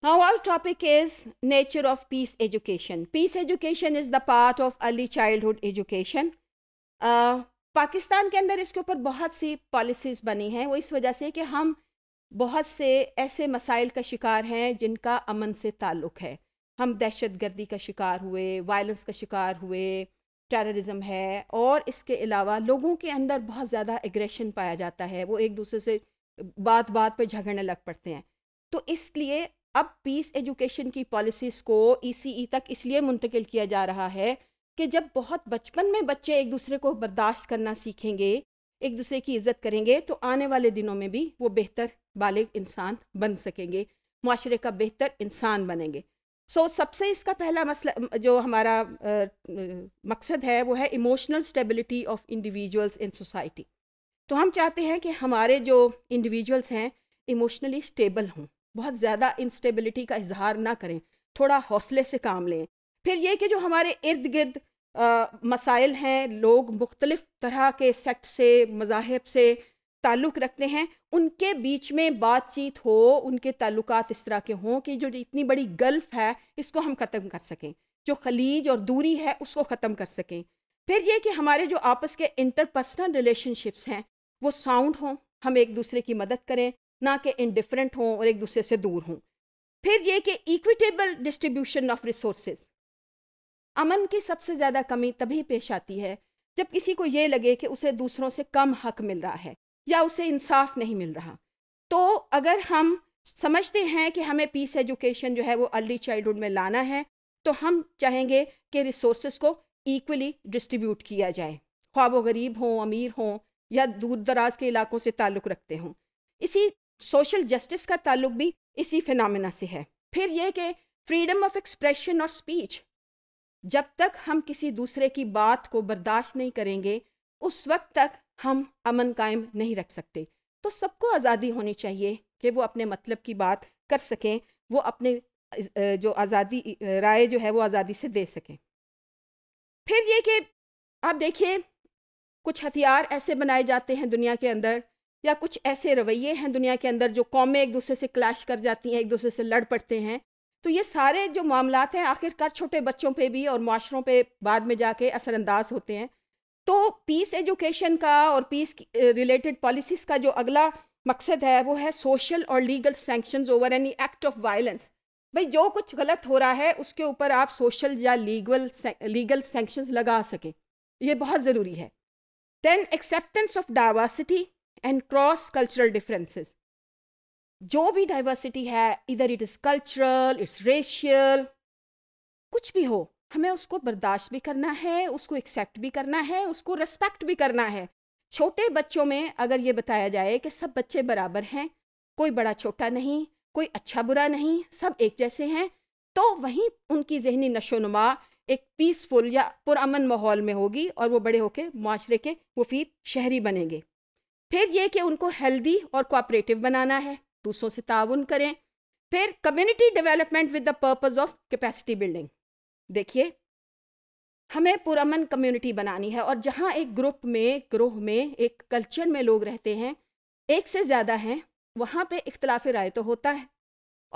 Now our topic is nature of peace education. Peace education is the part of early childhood education. Uh, Pakistan के अंदर इसके ऊपर बहुत सी policies बनी हैं वो इस वजह से कि हम बहुत से ऐसे मसाइल का शिकार हैं जिनका अमन से ताल्लुक़ है हम दहशत गर्दी का शिकार हुए वायलेंस का शिकार हुए टेररिज्म है और इसके अलावा लोगों के अंदर बहुत ज़्यादा एग्रेशन पाया जाता है वो एक दूसरे से बात बात पर झगड़ने लग पड़ते हैं तो इसलिए अब पीस एजुकेशन की पॉलिसीज़ को ई e e तक इसलिए मुंतकिल किया जा रहा है कि जब बहुत बचपन में बच्चे एक दूसरे को बर्दाश्त करना सीखेंगे एक दूसरे की इज्जत करेंगे तो आने वाले दिनों में भी वो बेहतर बालिग इंसान बन सकेंगे माशरे का बेहतर इंसान बनेंगे सो so, सबसे इसका पहला मसला जो हमारा आ, मकसद है वो है emotional stability of individuals in society तो हम चाहते हैं कि हमारे जो इंडिविजुअल्स हैं इमोशनली स्टेबल हों बहुत ज़्यादा इंस्टेबिलिटी का इजहार ना करें थोड़ा हौसले से काम लें फिर ये कि जो हमारे इर्द गिर्द मसाइल हैं लोग मुख्तलिफ तरह के सेक्ट से मजाहब से ताल्लुक़ रखते हैं उनके बीच में बातचीत हो उनके ताल्लुक इस तरह के हों कि जो इतनी बड़ी गल्फ है इसको हम ख़त्म कर सकें जो खलीज और दूरी है उसको ख़त्म कर सकें फिर ये कि हमारे जो आपस के इंटरपर्सनल रिलेशनशिप्स हैं वो साउंड हों हम एक दूसरे की मदद करें ना कि इनडिफरेंट हों और एक दूसरे से दूर हों फिर ये कि equitable distribution of resource among की सबसे ज़्यादा कमी तभी पेश आती है जब किसी को ये लगे कि उसे दूसरों से कम हक मिल रहा है या उसे इंसाफ नहीं मिल रहा तो अगर हम समझते हैं कि हमें पीस एजुकेशन जो है वो अर्ली चाइल्डहुड में लाना है तो हम चाहेंगे कि रिसोर्स को इक्वली डिस्ट्रीब्यूट किया जाए ख्वाब गरीब हों अमीर हों या दूर दराज के इलाकों से ताल्लुक़ रखते हों इसी सोशल जस्टिस का ताल्लुक भी इसी फिनमिना से है फिर यह कि फ्रीडम ऑफ एक्सप्रेशन और स्पीच जब तक हम किसी दूसरे की बात को बर्दाश्त नहीं करेंगे उस वक्त तक हम अमन कायम नहीं रख सकते तो सबको आज़ादी होनी चाहिए कि वो अपने मतलब की बात कर सकें वो अपने जो आज़ादी राय जो है वो आज़ादी से दे सकें फिर ये कि आप देखिए कुछ हथियार ऐसे बनाए जाते हैं दुनिया के अंदर या कुछ ऐसे रवैये हैं दुनिया के अंदर जो कौमें एक दूसरे से क्लैश कर जाती हैं एक दूसरे से लड़ पड़ते हैं तो ये सारे जो मामला हैं आखिरकार छोटे बच्चों पे भी और माशरों पे बाद में जाके असरअंदाज होते हैं तो पीस एजुकेशन का और पीस रिलेटेड पॉलिसीज़ का जो अगला मकसद है वो है सोशल और legal sanction over any act of violence भाई जो कुछ गलत हो रहा है उसके ऊपर आप सोशल या लीगल लीगल सेंक्शन लगा सकें ये बहुत ज़रूरी है then acceptance of diversity and cross cultural differences जो भी डाइवर्सिटी है इधर it is cultural it's racial कुछ भी हो हमें उसको बर्दाश्त भी करना है उसको एक्सेप्ट भी करना है उसको रेस्पेक्ट भी करना है छोटे बच्चों में अगर ये बताया जाए कि सब बच्चे बराबर हैं कोई बड़ा छोटा नहीं कोई अच्छा बुरा नहीं सब एक जैसे हैं तो वहीं उनकी जहनी नशोनुमा एक पीसफुल या पुरअमन माहौल में होगी और वो बड़े होकर माशरे के मुफीद शहरी बनेंगे फिर ये कि उनको हेल्दी और कोऑपरेटिव बनाना है दूसरों से ताउन करें फिर community development with the purpose of capacity building देखिए हमें पुरमन कम्युनिटी बनानी है और जहाँ एक ग्रुप में ग्रोह में एक कल्चर में लोग रहते हैं एक से ज़्यादा हैं वहाँ पे इख्तलाफ राय तो होता है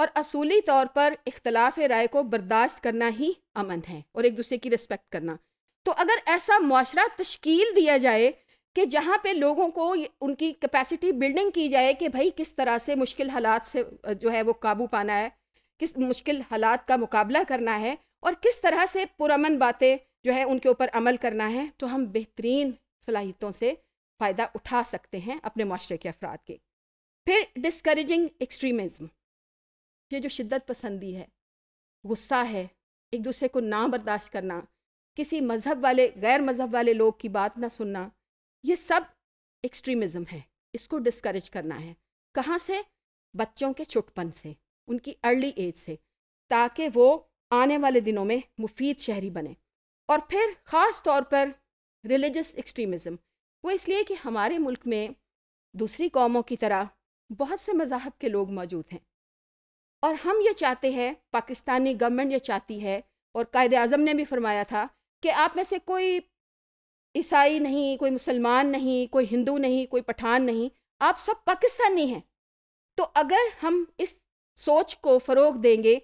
और असूली तौर पर इख्तलाफ राय को बर्दाश्त करना ही अमन है और एक दूसरे की रिस्पेक्ट करना तो अगर ऐसा माशरा तश्कील दिया जाए कि जहाँ पे लोगों को उनकी कैपेसिटी बिल्डिंग की जाए कि भाई किस तरह से मुश्किल हालात से जो है वो काबू पाना है किस मुश्किल हालात का मुकाबला करना है और किस तरह से पुरमन बातें जो है उनके ऊपर अमल करना है तो हम बेहतरीन सलाहितों से फ़ायदा उठा सकते हैं अपने माशरे के अफराद के फिर डिस्करेजिंग एक्सट्रीमिज़म ये जो शिद्दत पसंदी है गुस्सा है एक दूसरे को ना बर्दाश्त करना किसी मज़हब वाले गैर मज़हब वाले लोग की बात ना सुनना ये सब एक्सट्रीमिज़्म है इसको डिस्करेज करना है कहाँ से बच्चों के छुटपन से उनकी अर्ली एज से ताकि वो आने वाले दिनों में मुफीद शहरी बने और फिर ख़ास तौर पर रिलीजस एक्सट्रीमिज़म वो इसलिए कि हमारे मुल्क में दूसरी कौमों की तरह बहुत से मजाहब के लोग मौजूद हैं और हम ये चाहते हैं पाकिस्तानी गवर्नमेंट ये चाहती है और कायद अज़म ने भी फरमाया था कि आप में से कोई ईसाई नहीं कोई मुसलमान नहीं कोई हिंदू नहीं कोई पठान नहीं आप सब पाकिस्तानी हैं तो अगर हम इस सोच को फ़रोग देंगे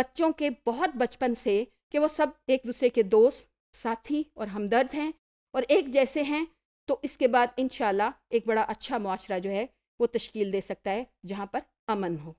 बच्चों के बहुत बचपन से कि वो सब एक दूसरे के दोस्त साथी और हमदर्द हैं और एक जैसे हैं तो इसके बाद इन एक बड़ा अच्छा माशरा जो है वो तश्कील दे सकता है जहाँ पर अमन हो